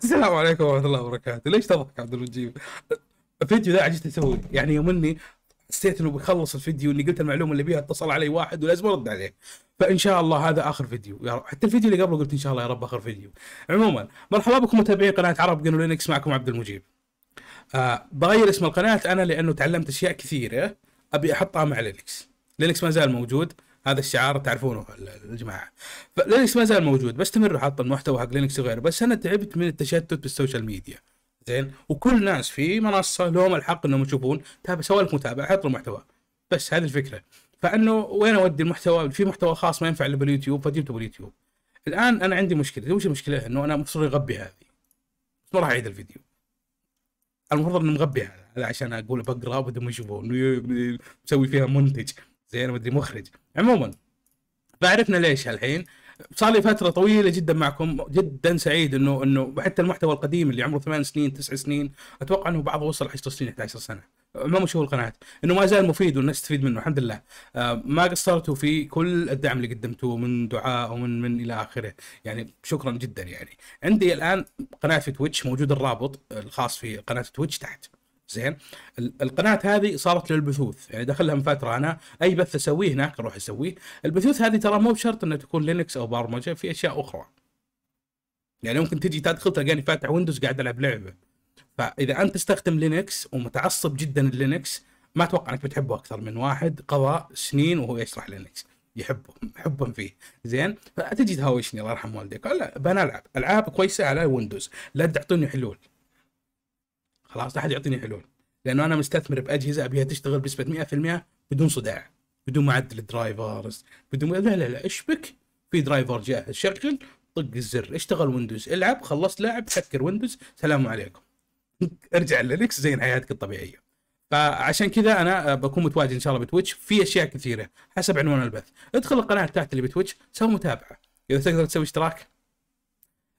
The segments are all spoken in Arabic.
السلام عليكم ورحمه الله وبركاته ليش تضحك عبد المجيد الفيديو ده عجزت اسويه يعني يوم اني حسيت انه بيخلص الفيديو اني قلت المعلومه اللي بيها اتصل علي واحد ولازم ارد عليه فان شاء الله هذا اخر فيديو يا رب. حتى الفيديو اللي قبله قلت ان شاء الله يا رب اخر فيديو عموما مرحبا بكم متابعين قناه عرب جنو لينكس معكم عبد المجيب آه بغير اسم القناه انا لانه تعلمت اشياء كثيره ابي احطها مع لينكس لينكس ما زال موجود هذا الشعار تعرفونه الجماعه فلينكس ما زال موجود بستمر حاط المحتوى حق لينكس وغيره بس انا تعبت من التشتت بالسوشيال ميديا زين وكل ناس في منصه لهم الحق انهم يشوفون تابع سوى لك متابعه حط المحتوى بس هذه الفكره فانه وين اودي المحتوى في محتوى خاص ما ينفع الا باليوتيوب فجبته باليوتيوب الان انا عندي مشكله وش المشكله انه انا مصر اغبي هذه ما راح اعيد الفيديو المفروض انه مغبي هذا عشان اقول بقرا وبدهم يشوفون مسوي فيها منتج زين مدري مخرج عموما فعرفنا ليش الحين صار لي فتره طويله جدا معكم جدا سعيد انه انه حتى المحتوى القديم اللي عمره ثمان سنين تسع سنين اتوقع انه بعضه وصل 10 سنين 11 سنه ما مشهور القناه انه ما زال مفيد والناس تستفيد منه الحمد لله آه، ما قصرتوا في كل الدعم اللي قدمتوه من دعاء ومن من الى اخره يعني شكرا جدا يعني عندي الان قناه في تويتش موجود الرابط الخاص في قناه تويتش تحت زين القناه هذه صارت للبثوث يعني دخل لها من فتره انا اي بث اسويه هناك اروح اسويه البثوث هذه ترى مو بشرط انها تكون لينكس او برمجه في اشياء اخرى يعني ممكن تجي تدخل تلقاني فاتح ويندوز قاعد العب لعبه فاذا انت تستخدم لينكس ومتعصب جدا للينكس ما اتوقع انك بتحبه اكثر من واحد قضى سنين وهو يشرح لينكس يحبه حبا فيه زين فتجي تهاوشني الله يرحم والديك لا بنلعب العاب كويسه على ويندوز لا تعطوني حلول خلاص لا احد يعطيني حلول لانه انا مستثمر باجهزه ابيها تشتغل بنسبه 100% بدون صداع بدون معدل درايفرز بدون لا لا لا اشبك في درايفر جاهز شغل طق الزر اشتغل ويندوز العب خلصت لعب سكر ويندوز سلام عليكم ارجع للينكس زين حياتك الطبيعيه فعشان كذا انا بكون متواجد ان شاء الله بتويتش في اشياء كثيره حسب عنوان البث ادخل القناه تحت اللي بتويتش سوي متابعه اذا تقدر تسوي اشتراك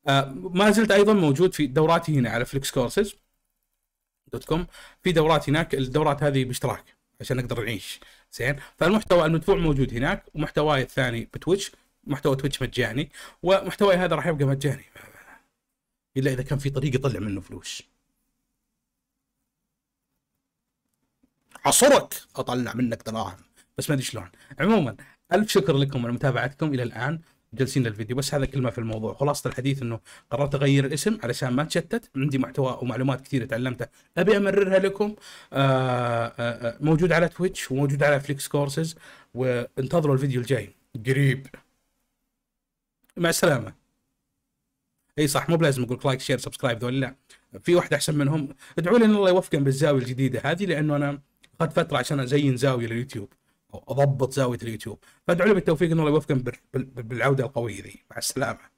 آه ما زلت ايضا موجود في دوراتي هنا على فليكس كورسز دوت كوم في دورات هناك الدورات هذه باشتراك عشان نقدر نعيش زين فالمحتوى المدفوع موجود هناك ومحتواي الثاني بتويتش محتوى تويتش مجاني ومحتواي هذا راح يبقى مجاني الا اذا كان في طريقه يطلع منه فلوس عصرك اطلع منك دراهم بس ما ادري شلون عموما الف شكر لكم على متابعتكم الى الان جالسين للفيديو بس هذا كلمه في الموضوع خلاصه الحديث انه قررت اغير الاسم علشان ما اتشتت عندي محتوى ومعلومات كثيره تعلمتها ابي امررها لكم آآ آه، آآ آه، آه، موجود على تويتش وموجود على فليكس كورسز وانتظروا الفيديو الجاي قريب مع السلامه اي صح مو بلازم اقول لايك شير سبسكرايب ذول لا في واحد احسن منهم ادعوا لي ان الله يوفقهم بالزاويه الجديده هذه لانه انا اخذت فتره عشان ازين زاويه لليوتيوب اضبط زاويه اليوتيوب فادعوا لي بالتوفيق ان الله يوفقنا بالعوده القويه ذي مع السلامه